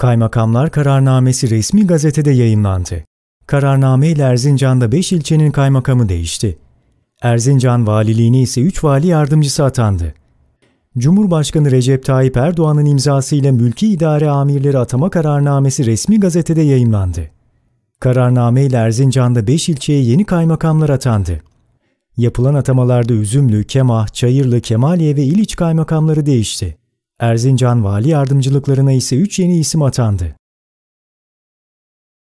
Kaymakamlar kararnamesi resmi gazetede yayınlandı. Kararname ile Erzincan'da 5 ilçenin kaymakamı değişti. Erzincan valiliğine ise 3 vali yardımcısı atandı. Cumhurbaşkanı Recep Tayyip Erdoğan'ın imzasıyla mülki idare amirleri atama kararnamesi resmi gazetede yayımlandı. Kararname ile Erzincan'da 5 ilçeye yeni kaymakamlar atandı. Yapılan atamalarda Üzümlü, Kemah, Çayırlı, Kemaliye ve İliç kaymakamları değişti. Erzincan vali yardımcılıklarına ise 3 yeni isim atandı.